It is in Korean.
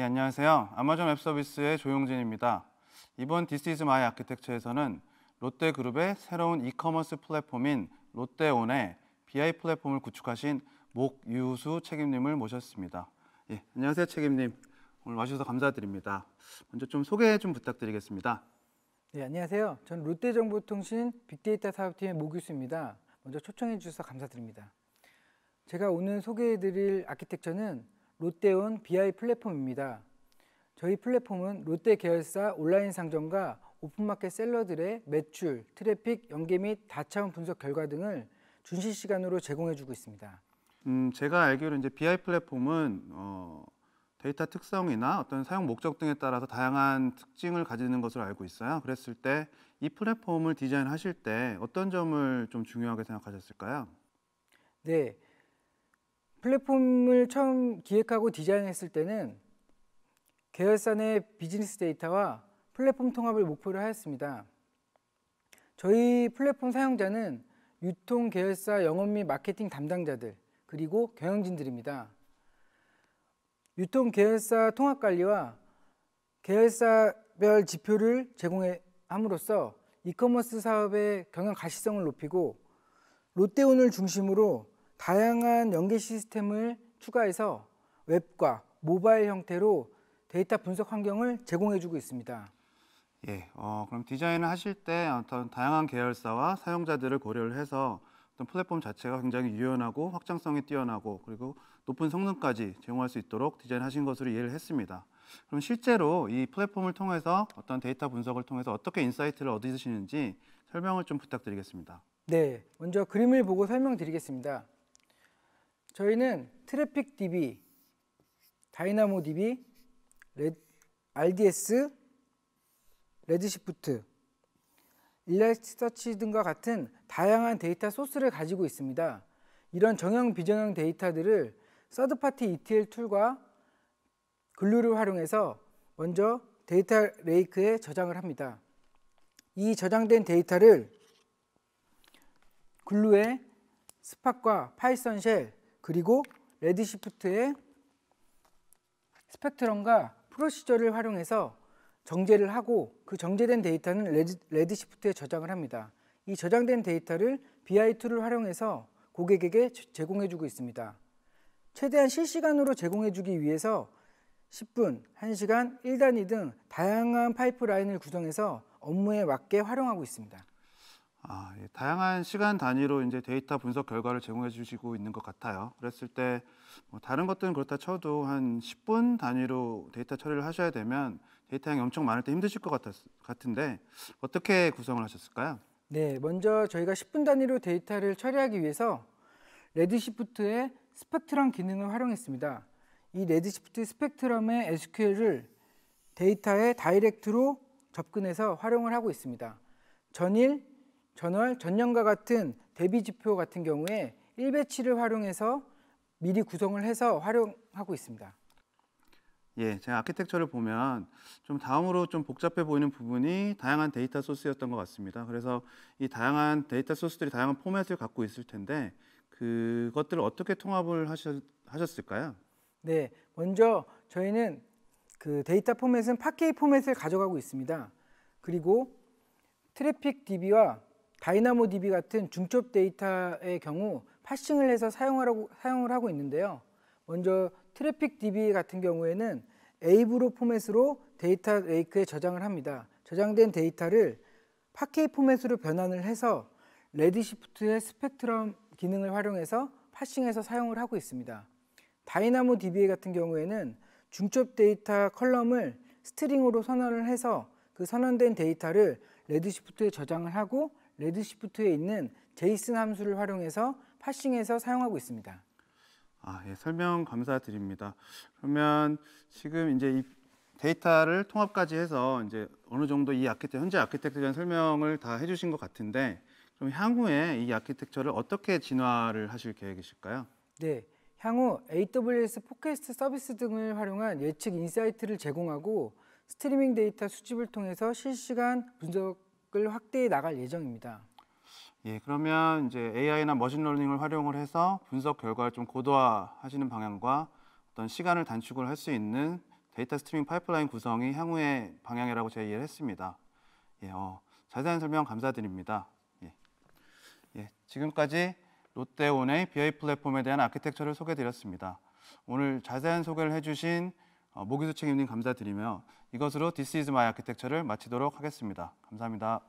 예, 안녕하세요. 아마존 웹 서비스의 조용진입니다. 이번 디스 이즈 마이 아키텍처에서는 롯데그룹의 새로운 이커머스 플랫폼인 롯데온의 BI 플랫폼을 구축하신 목유수 책임님을 모셨습니다. 예, 안녕하세요, 책임님. 오늘 와주셔서 감사드립니다. 먼저 좀 소개 좀 부탁드리겠습니다. 네, 안녕하세요. 전 롯데정보통신 빅데이터 사업팀의 모규수입니다. 먼저 초청해 주셔서 감사드립니다. 제가 오늘 소개해 드릴 아키텍처는 롯데온 BI 플랫폼입니다. 저희 플랫폼은 롯데 계열사 온라인 상점과 오픈마켓 셀러들의 매출, 트래픽, 연계 및 다차원 분석 결과 등을 준시 시간으로 제공해주고 있습니다. 음, 제가 알기로 이제 BI 플랫폼은 어, 데이터 특성이나 어떤 사용 목적 등에 따라서 다양한 특징을 가지는 것으로 알고 있어요. 그랬을 때 이 플랫폼을 디자인하실 때 어떤 점을 좀 중요하게 생각하셨을까요? 네, 플랫폼을 처음 기획하고 디자인했을 때는 계열사 내 비즈니스 데이터와 플랫폼 통합을 목표로 하였습니다. 저희 플랫폼 사용자는 유통, 계열사, 영업 및 마케팅 담당자들 그리고 경영진들입니다. 유통, 계열사 통합관리와 계열사별 지표를 제공함으로써 이커머스 사업의 경영 가시성을 높이고 롯데온을 중심으로 다양한 연계 시스템을 추가해서 웹과 모바일 형태로 데이터 분석 환경을 제공해주고 있습니다. 예, 어, 그럼 디자인을 하실 때 어떤 다양한 계열사와 사용자들을 고려를 해서 어떤 플랫폼 자체가 굉장히 유연하고 확장성이 뛰어나고 그리고 높은 성능까지 제공할 수 있도록 디자인하신 것으로 이해를 했습니다. 그럼 실제로 이 플랫폼을 통해서 어떤 데이터 분석을 통해서 어떻게 인사이트를 얻으시는지 설명을 좀 부탁드리겠습니다. 네, 먼저 그림을 보고 설명드리겠습니다. 저희는 트래픽 DB, 다이나모 DB, 레, RDS, 레드시프트, 일렉스터치 등과 같은 다양한 데이터 소스를 가지고 있습니다. 이런 정형 비정형 데이터들을 서드파티 ETL 툴과 글루를 활용해서 먼저 데이터 레이크에 저장을 합니다. 이 저장된 데이터를 글루에 스팟과 파이썬 쉘, 그리고 레드시프트의 스펙트럼과 프로시저를 활용해서 정제를 하고 그 정제된 데이터는 레드, 레드시프트에 저장을 합니다. 이 저장된 데이터를 BI 툴을 활용해서 고객에게 제공해주고 있습니다. 최대한 실시간으로 제공해주기 위해서 10분, 1시간, 1단위 등 다양한 파이프라인을 구성해서 업무에 맞게 활용하고 있습니다. 아, 예, 다양한 시간 단위로 이제 데이터 분석 결과를 제공해 주시고 있는 것 같아요. 그랬을 때뭐 다른 것들은 그렇다 쳐도 한 10분 단위로 데이터 처리를 하셔야 되면 데이터 양이 엄청 많을 때 힘드실 것 같았, 같은데 어떻게 구성을 하셨을까요? 네, 먼저 저희가 10분 단위로 데이터를 처리하기 위해서 레드시프트의 스펙트럼 기능을 활용했습니다. 이 레드시프트 스펙트럼의 SQL을 데이터에 다이렉트로 접근해서 활용을 하고 있습니다. 전일 전월, 전년과 같은 대비 지표 같은 경우에 1배치를 활용해서 미리 구성을 해서 활용하고 있습니다. 예, 제가 아키텍처를 보면 좀 다음으로 좀 복잡해 보이는 부분이 다양한 데이터 소스였던 것 같습니다. 그래서 이 다양한 데이터 소스들이 다양한 포맷을 갖고 있을 텐데 그것들을 어떻게 통합을 하셨, 을까요 네, 먼저 저희는 그 데이터 포맷은 파케이 포맷을 가져가고 있습니다. 그리고 트래픽 DB와 다이나모DB 같은 중첩 데이터의 경우 파싱을 해서 사용하라고, 사용을 하고 있는데요. 먼저 트래픽 DB 같은 경우에는 에이브로 포맷으로 데이터 레이크에 저장을 합니다. 저장된 데이터를 파케이 포맷으로 변환을 해서 레드시프트의 스펙트럼 기능을 활용해서 파싱해서 사용을 하고 있습니다. 다이나모 DB 같은 경우에는 중첩 데이터 컬럼을 스트링으로 선언을 해서 그 선언된 데이터를 레드시프트에 저장을 하고 레드시프트에 있는 제이슨 함수를 활용해서 파싱해서 사용하고 있습니다. 아, 예, 설명 감사드립니다. 그러면 지금 이제 이 데이터를 통합까지 해서 이제 어느 정도 이 아키텍 현재 아키텍트에 대한 설명을 다 해주신 것 같은데 그럼 향후에 이 아키텍처를 어떻게 진화를 하실 계획이실까요? 네, 향후 AWS 포캐스트 서비스 등을 활용한 예측 인사이트를 제공하고 스트리밍 데이터 수집을 통해서 실시간 분석 영역을 확대해 나갈 예정입니다. 예, 그러면 이제 AI나 머신러닝을 활용을 해서 분석 결과를 좀 고도화하시는 방향과 어떤 시간을 단축을 할 수 있는 데이터 스트리밍 파이프라인 구성이 향후의 방향이라고 제가 이해를 했습니다. 예, 어, 자세한 설명 감사드립니다. 예. 예, 지금까지 롯데온의 BI 플랫폼에 대한 아키텍처를 소개드렸습니다. 오늘 자세한 소개를 해주신 어, 모기수 책임님 감사드리며 이것으로 디스 이즈 마이 아키텍처를 마치도록 하겠습니다. 감사합니다.